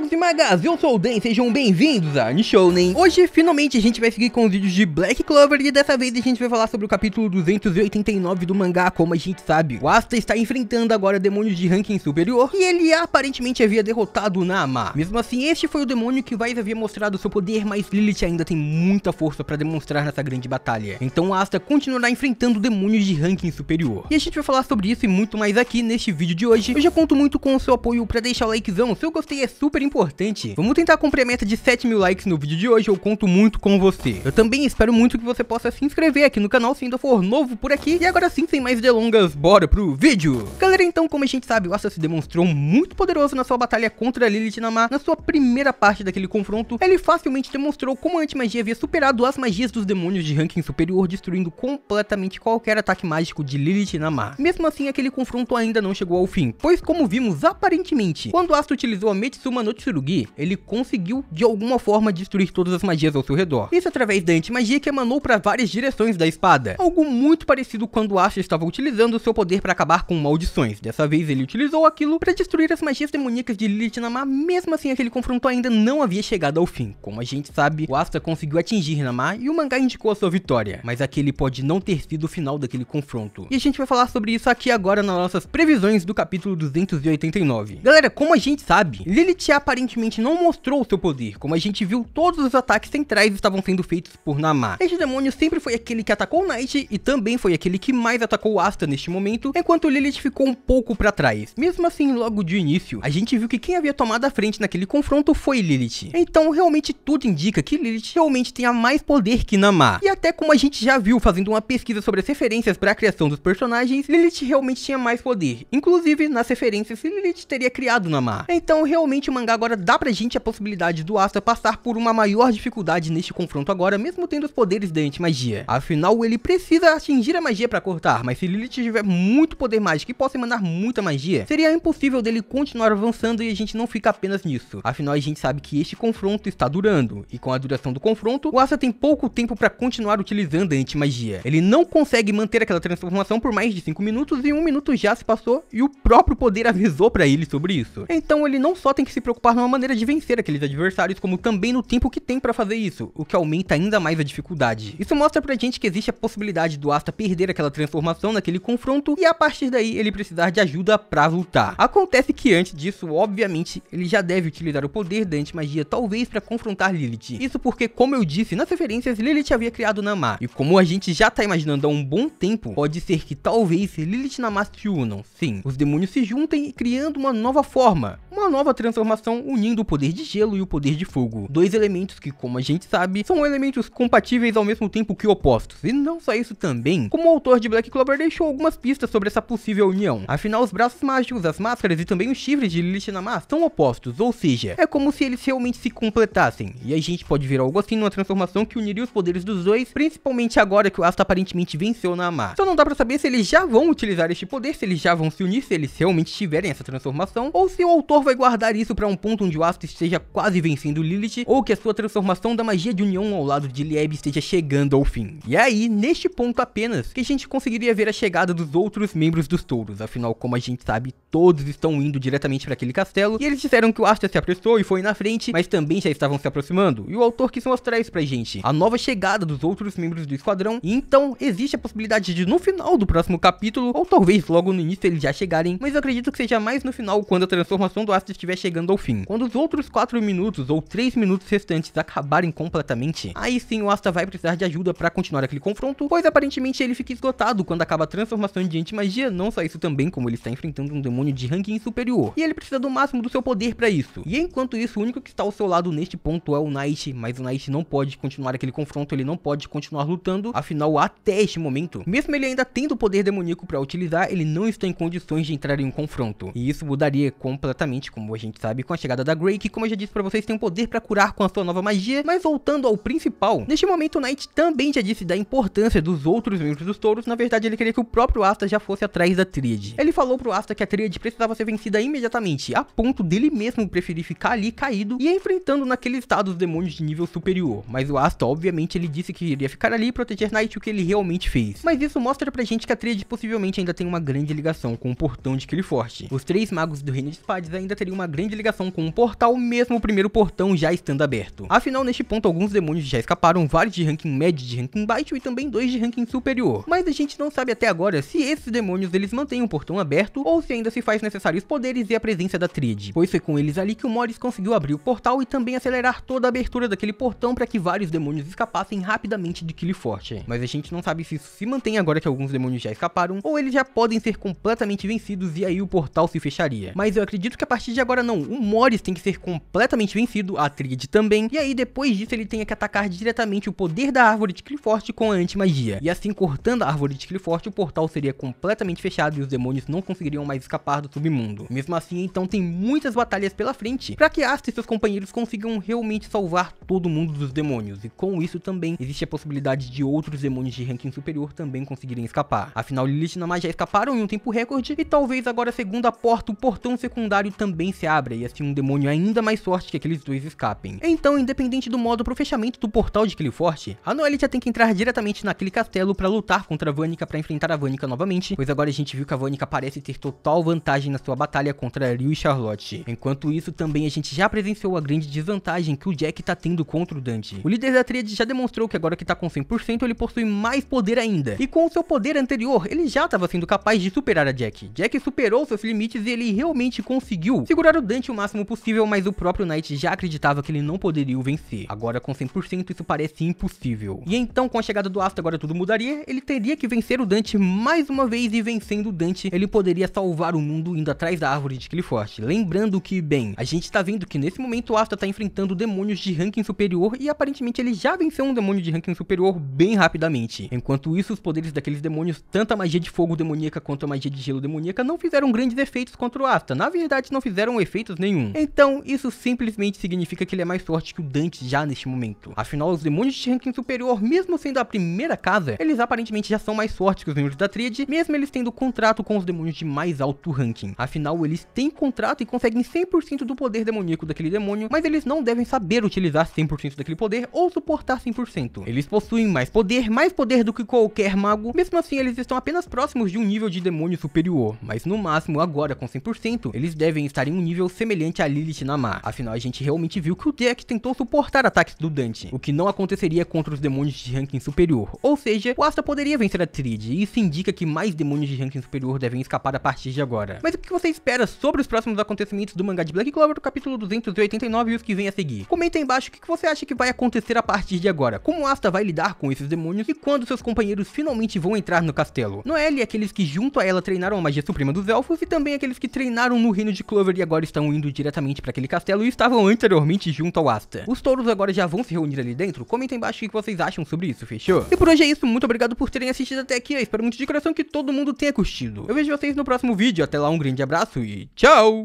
magos e magas, eu sou o Dan, sejam bem-vindos a Nishounen. Né? Hoje, finalmente, a gente vai seguir com os vídeos de Black Clover e dessa vez a gente vai falar sobre o capítulo 289 do mangá, como a gente sabe. O Asta está enfrentando agora demônios de ranking superior e ele aparentemente havia derrotado o Nama. Mesmo assim, este foi o demônio que Vais havia mostrado seu poder, mas Lilith ainda tem muita força para demonstrar nessa grande batalha. Então Asta continuará enfrentando demônios de ranking superior. E a gente vai falar sobre isso e muito mais aqui neste vídeo de hoje. Eu já conto muito com o seu apoio para deixar o likezão, seu gostei é super importante. Vamos tentar cumprir a meta de 7 mil likes no vídeo de hoje, eu conto muito com você. Eu também espero muito que você possa se inscrever aqui no canal se ainda for novo por aqui. E agora sim, sem mais delongas, bora pro vídeo! Galera, então, como a gente sabe, o Asa se demonstrou muito poderoso na sua batalha contra Lilith Namá. Na sua primeira parte daquele confronto, ele facilmente demonstrou como a antimagia havia superado as magias dos demônios de ranking superior, destruindo completamente qualquer ataque mágico de Lilith Namá. Mesmo assim, aquele confronto ainda não chegou ao fim, pois como vimos, aparentemente, quando Asta utilizou a Metsuma no Tsurugi, ele conseguiu de alguma forma destruir todas as magias ao seu redor. Isso através da antimagia que emanou para várias direções da espada. Algo muito parecido quando Asha estava utilizando seu poder para acabar com maldições. Dessa vez ele utilizou aquilo para destruir as magias demoníacas de Lilith Namá, mesmo assim aquele confronto ainda não havia chegado ao fim. Como a gente sabe, o Asta conseguiu atingir Namá e o mangá indicou a sua vitória. Mas aquele pode não ter sido o final daquele confronto. E a gente vai falar sobre isso aqui agora nas nossas previsões do capítulo 289. Galera, como a gente sabe, Lilith é a aparentemente não mostrou o seu poder, como a gente viu todos os ataques centrais estavam sendo feitos por Namah. Este demônio sempre foi aquele que atacou Knight e também foi aquele que mais atacou Asta neste momento, enquanto Lilith ficou um pouco para trás. Mesmo assim, logo de início, a gente viu que quem havia tomado a frente naquele confronto foi Lilith. Então, realmente tudo indica que Lilith realmente tenha mais poder que Namah. E até como a gente já viu fazendo uma pesquisa sobre as referências para a criação dos personagens, Lilith realmente tinha mais poder. Inclusive, nas referências, Lilith teria criado Namah. Então, realmente o mangá agora dá pra gente a possibilidade do Asta passar por uma maior dificuldade neste confronto agora, mesmo tendo os poderes da anti-magia. Afinal, ele precisa atingir a magia pra cortar, mas se Lilith tiver muito poder mágico e possa emanar muita magia, seria impossível dele continuar avançando e a gente não fica apenas nisso. Afinal, a gente sabe que este confronto está durando, e com a duração do confronto, o Asta tem pouco tempo pra continuar utilizando a anti-magia. Ele não consegue manter aquela transformação por mais de 5 minutos, e um minuto já se passou, e o próprio poder avisou pra ele sobre isso. Então ele não só tem que se preocupar ocupar numa é maneira de vencer aqueles adversários, como também no tempo que tem para fazer isso, o que aumenta ainda mais a dificuldade. Isso mostra pra gente que existe a possibilidade do Asta perder aquela transformação naquele confronto e a partir daí ele precisar de ajuda pra lutar. Acontece que antes disso, obviamente, ele já deve utilizar o poder da antimagia talvez para confrontar Lilith. Isso porque, como eu disse nas referências, Lilith havia criado Namá, e como a gente já tá imaginando há um bom tempo, pode ser que talvez Lilith e Namá se unam. Sim, os demônios se juntem criando uma nova forma, uma nova transformação unindo o poder de gelo e o poder de fogo. Dois elementos que, como a gente sabe, são elementos compatíveis ao mesmo tempo que opostos. E não só isso também, como o autor de Black Clover deixou algumas pistas sobre essa possível união. Afinal, os braços mágicos, as máscaras e também os chifres de Lilith Namá são opostos, ou seja, é como se eles realmente se completassem. E a gente pode ver algo assim numa transformação que uniria os poderes dos dois, principalmente agora que o Asta aparentemente venceu Namá. Só não dá pra saber se eles já vão utilizar este poder, se eles já vão se unir, se eles realmente tiverem essa transformação, ou se o autor vai guardar isso pra um um ponto onde o Astro esteja quase vencendo Lilith, ou que a sua transformação da magia de união ao lado de Lieb esteja chegando ao fim. E é aí, neste ponto apenas, que a gente conseguiria ver a chegada dos outros membros dos touros, afinal, como a gente sabe, todos estão indo diretamente para aquele castelo, e eles disseram que o Astra se apressou e foi na frente, mas também já estavam se aproximando, e o autor quis mostrar isso pra gente, a nova chegada dos outros membros do esquadrão, e então existe a possibilidade de no final do próximo capítulo, ou talvez logo no início eles já chegarem, mas eu acredito que seja mais no final, quando a transformação do Astra estiver chegando ao fim. Quando os outros 4 minutos ou 3 minutos restantes acabarem completamente, aí sim o Asta vai precisar de ajuda para continuar aquele confronto, pois aparentemente ele fica esgotado quando acaba a transformação em diante magia, não só isso também, como ele está enfrentando um demônio de ranking superior, e ele precisa do máximo do seu poder para isso. E enquanto isso, o único que está ao seu lado neste ponto é o Knight, mas o Knight não pode continuar aquele confronto, ele não pode continuar lutando, afinal até este momento, mesmo ele ainda tendo o poder demoníaco para utilizar, ele não está em condições de entrar em um confronto, e isso mudaria completamente, como a gente sabe, com com a chegada da Grey, que como eu já disse pra vocês, tem um poder pra curar com a sua nova magia, mas voltando ao principal, neste momento o Knight também já disse da importância dos outros membros dos touros, na verdade ele queria que o próprio Asta já fosse atrás da Tríade. Ele falou pro Asta que a Tríade precisava ser vencida imediatamente, a ponto dele mesmo preferir ficar ali caído e enfrentando naquele estado os demônios de nível superior, mas o Asta obviamente ele disse que iria ficar ali e proteger Knight, o que ele realmente fez. Mas isso mostra pra gente que a Tríade possivelmente ainda tem uma grande ligação com o portão de Kiliforte. Os três magos do Reino de Spades ainda teriam uma grande ligação conexão com um portal, mesmo o primeiro portão já estando aberto. Afinal, neste ponto, alguns demônios já escaparam, vários de ranking médio, de ranking baixo e também dois de ranking superior. Mas a gente não sabe até agora se esses demônios eles mantêm o portão aberto ou se ainda se faz necessários poderes e a presença da Trid. pois foi com eles ali que o Morris conseguiu abrir o portal e também acelerar toda a abertura daquele portão para que vários demônios escapassem rapidamente de Forte. Mas a gente não sabe se isso se mantém agora que alguns demônios já escaparam ou eles já podem ser completamente vencidos e aí o portal se fecharia. Mas eu acredito que a partir de agora não, Morris tem que ser completamente vencido, a Trid também, e aí depois disso ele tem que atacar diretamente o poder da árvore de Clifford com a antimagia. E assim, cortando a árvore de Clifford, o portal seria completamente fechado e os demônios não conseguiriam mais escapar do submundo. Mesmo assim, então tem muitas batalhas pela frente, para que Asta e seus companheiros consigam realmente salvar todo mundo dos demônios, e com isso também existe a possibilidade de outros demônios de ranking superior também conseguirem escapar. Afinal, Lilith e Namai já escaparam em um tempo recorde, e talvez agora segundo a porta, o portão secundário também se abra, e assim um demônio ainda mais forte que aqueles dois escapem. Então, independente do modo pro fechamento do portal de Clifford, a Noelia tem que entrar diretamente naquele castelo para lutar contra a Vanica para enfrentar a Vanica novamente, pois agora a gente viu que a Vanica parece ter total vantagem na sua batalha contra Ryu e Charlotte. Enquanto isso, também a gente já presenciou a grande desvantagem que o Jack tá tendo contra o Dante. O líder da tríade já demonstrou que agora que tá com 100%, ele possui mais poder ainda. E com o seu poder anterior, ele já estava sendo capaz de superar a Jack. Jack superou seus limites e ele realmente conseguiu segurar o Dante o máximo máximo possível, mas o próprio Knight já acreditava que ele não poderia o vencer. Agora com 100% isso parece impossível. E então com a chegada do Asta agora tudo mudaria, ele teria que vencer o Dante mais uma vez e vencendo o Dante ele poderia salvar o mundo indo atrás da árvore de Clifford. Lembrando que, bem, a gente tá vendo que nesse momento o Asta tá enfrentando demônios de ranking superior e aparentemente ele já venceu um demônio de ranking superior bem rapidamente. Enquanto isso, os poderes daqueles demônios, tanto a magia de fogo demoníaca quanto a magia de gelo demoníaca, não fizeram grandes efeitos contra o Asta. Na verdade, não fizeram efeitos nenhum. Então, isso simplesmente significa que ele é mais forte que o Dante já neste momento. Afinal, os demônios de ranking superior, mesmo sendo a primeira casa, eles aparentemente já são mais fortes que os membros da tríade, mesmo eles tendo contrato com os demônios de mais alto ranking. Afinal, eles têm contrato e conseguem 100% do poder demoníaco daquele demônio, mas eles não devem saber utilizar 100% daquele poder ou suportar 100%. Eles possuem mais poder, mais poder do que qualquer mago, mesmo assim eles estão apenas próximos de um nível de demônio superior, mas no máximo agora com 100%, eles devem estar em um nível semelhante a Lilith na mar. Afinal, a gente realmente viu que o deck tentou suportar ataques do Dante, o que não aconteceria contra os demônios de ranking superior. Ou seja, o Asta poderia vencer a Trid, e isso indica que mais demônios de ranking superior devem escapar a partir de agora. Mas o que você espera sobre os próximos acontecimentos do mangá de Black Clover, capítulo 289 e os que vêm a seguir? Comenta aí embaixo o que você acha que vai acontecer a partir de agora, como Asta vai lidar com esses demônios e quando seus companheiros finalmente vão entrar no castelo. Noelle e é aqueles que junto a ela treinaram a magia suprema dos elfos e também aqueles que treinaram no reino de Clover e agora estão indo diretamente para aquele castelo e estavam anteriormente junto ao Asta. Os touros agora já vão se reunir ali dentro? Comentem embaixo o que vocês acham sobre isso, fechou? E por hoje é isso, muito obrigado por terem assistido até aqui, eu espero muito de coração que todo mundo tenha curtido. Eu vejo vocês no próximo vídeo, até lá um grande abraço e tchau!